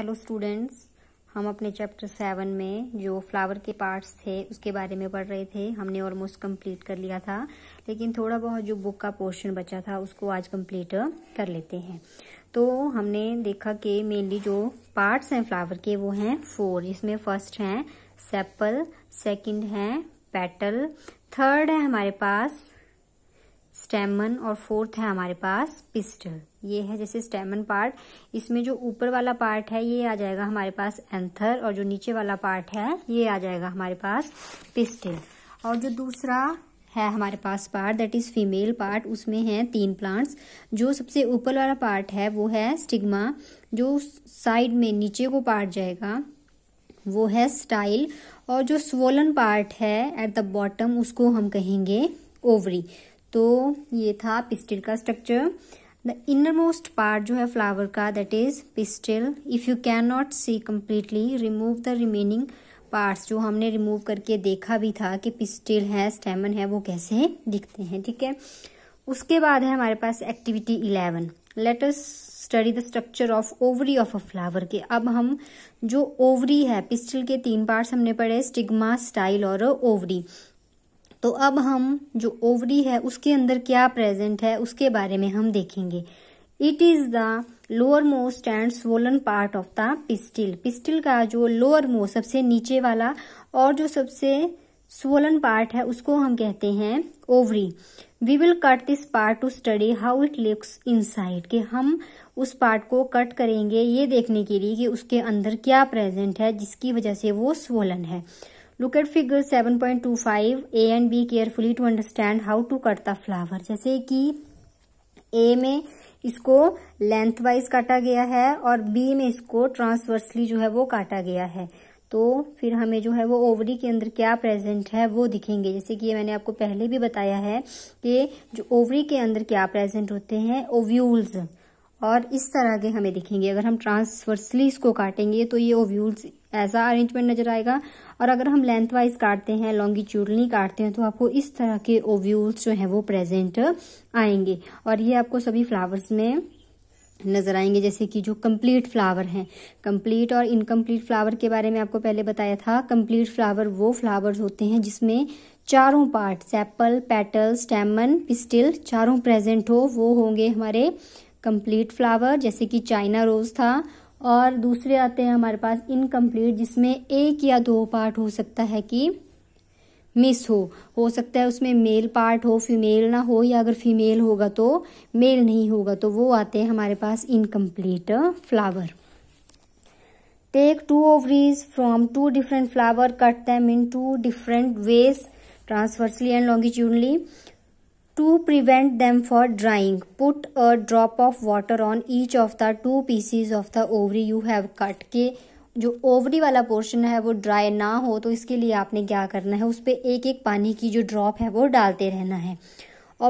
hello students हम अपने chapter seven में जो फ्लावर के पार्ट्स थे उसके बारे में पढ़ रहे थे हमने ऑलमोस्ट कंप्लीट कर लिया था लेकिन थोड़ा बहुत जो बुक का पोर्शन बचा था उसको आज कंप्लीट कर लेते हैं तो हमने देखा कि मेनली जो पार्ट्स हैं फ्लावर के वो हैं फोर इसमें फर्स्ट हैं सेप्पल सेकेंड है पेटल थर्ड है हमारे पास स्टेमन और फोर्थ है हमारे पास पिस्टल ये है जैसे स्टेमन पार्ट इसमें जो ऊपर वाला पार्ट है ये आ जाएगा हमारे पास एंथर और जो नीचे वाला पार्ट है ये आ जाएगा हमारे पास पिस्टिल और जो दूसरा है हमारे पास part that is female part उसमें है तीन प्लांट्स जो सबसे ऊपर वाला पार्ट है वो है स्टिग्मा जो साइड में नीचे को पार्ट जाएगा वो है स्टाइल और जो स्वोलन पार्ट है एट द बॉटम उसको हम कहेंगे ओवरी तो ये था पिस्टिल का structure the inner most part जो है फ्लावर का that is pistil if you can not see completely remove the remaining parts जो हमने रिमूव करके देखा भी था कि पिस्टिल है स्टेमन है वो कैसे दिखते हैं ठीक है उसके बाद है हमारे पास activity eleven let's study the structure of ovary of a flower के अब हम जो ओवरी है पिस्टिल के तीन पार्ट्स हमने पढ़े स्टिग्मा स्टाइल और ओवरी तो अब हम जो ओवरी है उसके अंदर क्या प्रेजेंट है उसके बारे में हम देखेंगे it is the lower most end swollen part of the pistil pistil का जो लोअर मोस्ट सबसे नीचे वाला और जो सबसे स्वोलन पार्ट है उसको हम कहते हैं ovary we will cut this part to study how it inside के हम उस पार्ट को कट करेंगे ये देखने के लिए कि उसके अंदर क्या प्रेजेंट है जिसकी वजह से वो स्वोलन है look at figure 7.25 A and B carefully to understand how to cut the flower जैसे कि ए में इसको लेंथ वाइज काटा गया है और बी में इसको ट्रांसवर्सली जो है वो काटा गया है तो फिर हमें जो है वो ओवरी के अंदर क्या प्रेजेंट है वो दिखेंगे जैसे कि मैंने आपको पहले भी बताया है कि जो ओवरी के अंदर क्या प्रेजेंट होते हैं ओव्यूल्स और इस तरह के हमें दिखेंगे अगर हम ट्रांसवर्सली इसको काटेंगे तो ये ओव्यूल्स ऐसा अरेंजमेंट नजर आएगा और अगर हम लेंथ वाइज काटते हैं लॉन्गिट्यूडली काटते हैं तो आपको इस तरह के ओव्यूल्स जो हैं वो प्रेजेंट आएंगे और ये आपको सभी फ्लावर्स में नजर आएंगे जैसे कि जो कंप्लीट फ्लावर हैं कंप्लीट और इनकम्प्लीट फ्लावर के बारे में आपको पहले बताया था कंप्लीट फ्लावर वो फ्लावर्स होते हैं जिसमें चारों part sepal petal stamen pistil चारों प्रेजेंट हो वो होंगे हमारे कंप्लीट फ्लावर जैसे कि चाइना रोज था और दूसरे आते हैं हमारे पास इनकम्प्लीट जिसमें एक या दो पार्ट हो सकता है कि मिस हो हो सकता है उसमें मेल पार्ट हो फीमेल ना हो या अगर फीमेल होगा तो मेल नहीं होगा तो वो आते हैं हमारे पास incomplete flower take two ovaries from two different flower cut them in two different ways transversely and longitudinally to prevent them for drying put a drop of water on each of the two pieces of the ovary you have cut के जो ovary वाला portion है वो dry ना हो तो इसके लिए आपने क्या करना है उस पर एक एक पानी की जो ड्रॉप है वो डालते रहना है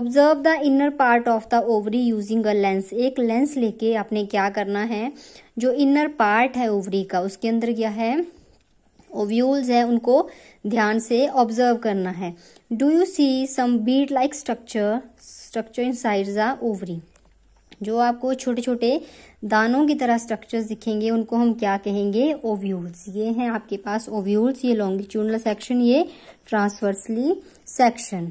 observe the inner part of the ovary using a lens एक लेंस लेके आपने क्या करना है जो इनर पार्ट है ओवरी का उसके अंदर क्या है ओव्यूल्स है उनको ध्यान से ऑब्जर्व करना है do you see some bead like structure structure inside the ovary जो आपको छोटे छोटे दानों की तरह स्ट्रक्चर्स दिखेंगे उनको हम क्या कहेंगे ओव्यूल्स ये हैं आपके पास ओव्यूल्स ये लॉन्गिट्यूडनल सेक्शन ये transversely section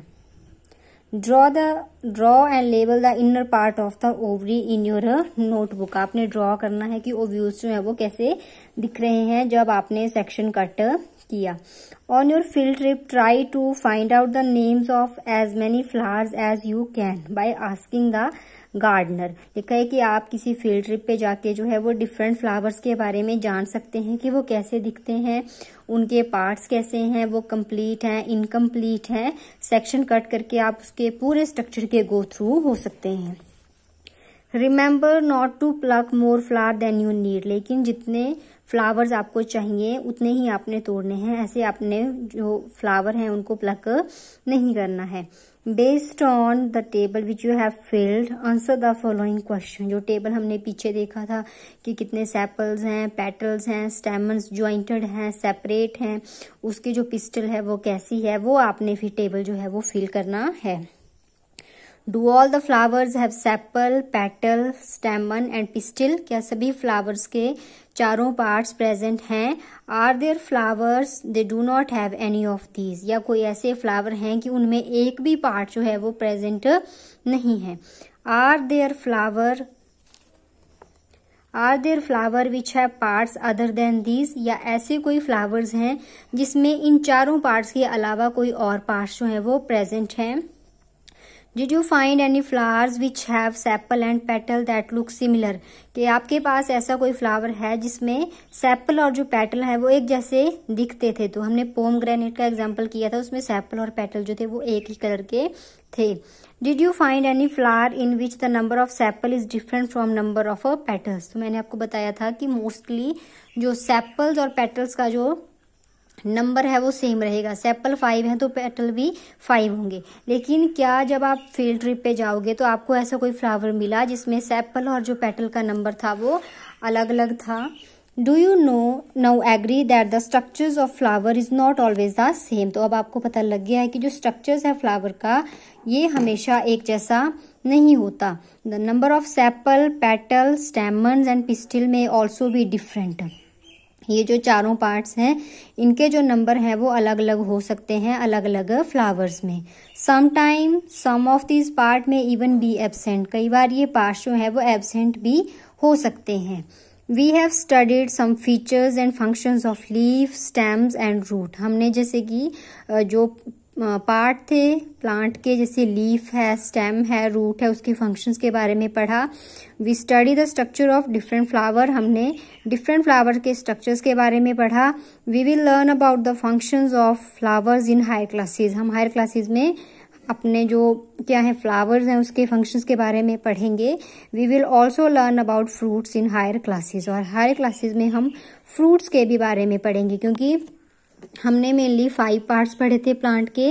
draw the draw and label the inner part of the ovary in your notebook आपने ड्रॉ करना है कि वो व्यूज जो है वो कैसे दिख रहे हैं जब आपने सेक्शन कट uh, किया on your field trip try to find out the names of as many flowers as you can by asking the gardener लिखा है कि आप किसी फील्ड ट्रिप पे जाके जो है वो डिफरेंट फ्लावर्स के बारे में जान सकते हैं कि वो कैसे दिखते हैं उनके पार्ट्स कैसे हैं वो कंप्लीट हैं इनकम्प्लीट हैं सेक्शन कट करके आप उसके पूरे स्ट्रक्चर के गो थ्रू हो सकते हैं remember not to pluck more flower than you need लेकिन जितने फ्लावर्स आपको चाहिए उतने ही आपने तोड़ने हैं ऐसे आपने जो फ्लावर हैं उनको प्लक नहीं करना है based on the table which you have filled answer the following question जो टेबल हमने पीछे देखा था कि कितने सेपल्स हैं पेटल्स हैं स्टेमन्स ज्वाइंटेड हैं सेपरेट हैं उसकी जो पिस्टल है वो कैसी है वो आपने फिर टेबल जो है वो फिल करना है do all the flowers have sepal petal stamen and pistil क्या सभी फ्लावर्स के चारों पार्ट्स प्रेजेंट हैं are there flowers they do not have any of these या कोई ऐसे फ्लावर हैं कि उनमें एक भी पार्ट जो है वो प्रेजेंट नहीं है are there flower are there flower which have parts other than these या ऐसे कोई फ्लावर्स हैं जिसमें इन चारों पार्ट्स के अलावा कोई और पार्ट्स जो है वो प्रेजेंट हैं did you find any flowers which have sepal and petal that look similar कि आपके पास ऐसा कोई फ्लावर है जिसमें सेपल और जो पेटल है वो एक जैसे दिखते थे तो हमने पोम ग्रेनेट का एग्जाम्पल किया था उसमें सेपल और पेटल जो थे वो एक ही कलर के थे did you find any flower in which the number of sepal is different from number of petals तो मैंने आपको बताया था कि मोस्टली जो सेपल्स और पेटल्स का जो नंबर है वो सेम रहेगा सेप्पल फाइव है तो पेटल भी फाइव होंगे लेकिन क्या जब आप फील्ड ट्रिप पे जाओगे तो आपको ऐसा कोई फ्लावर मिला जिसमें सेप्पल और जो पेटल का नंबर था वो अलग अलग था do you know now agree that the structures of flower is not always the same तो अब आपको पता लग गया है कि जो स्ट्रक्चर्स है फ्लावर का ये हमेशा एक जैसा नहीं होता the number of sepal petal stamen and pistil में ऑल्सो भी डिफरेंट ये जो चारों पार्ट्स हैं इनके जो नंबर हैं वो अलग अलग हो सकते हैं अलग अलग फ्लावर्स में sometime some of this part में इवन बी एबसेंट कई बार ये पार्ट्स जो हैं वो एबसेंट भी हो सकते हैं we have studied some features and functions of leaf stems and root हमने जैसे कि जो पार्ट थे प्लांट के जैसे लीफ है स्टेम है रूट है उसके फंक्शंस के बारे में पढ़ा we study the structure of different flower हमने डिफरेंट फ्लावर के स्ट्रक्चर्स के बारे में पढ़ा we will learn about the functions of flowers in higher classes हम हायर क्लासेस में अपने जो क्या है फ्लावर्स हैं उसके फंक्शंस के बारे में पढ़ेंगे we will also learn about fruits in higher classes और हायर क्लासेज में हम फ्रूट्स के भी बारे में पढ़ेंगे क्योंकि हमने मेनली फाइव पार्ट्स पढ़े थे प्लांट के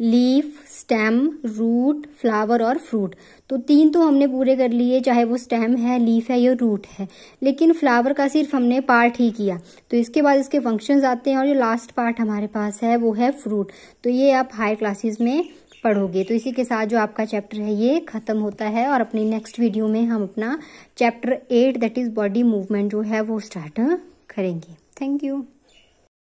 लीफ स्टेम रूट फ्लावर और फ्रूट तो तीन तो हमने पूरे कर लिए चाहे वो स्टेम है लीफ है या रूट है लेकिन फ्लावर का सिर्फ हमने पार्ट ही किया तो इसके बाद इसके फंक्शंस आते हैं और जो लास्ट पार्ट हमारे पास है वो है फ्रूट तो ये आप हायर क्लासेस में पढ़ोगे तो इसी के साथ जो आपका चैप्टर है ये खत्म होता है और अपनी नेक्स्ट वीडियो में हम अपना chapter eight that is body movement जो है वो स्टार्ट करेंगे थैंक यू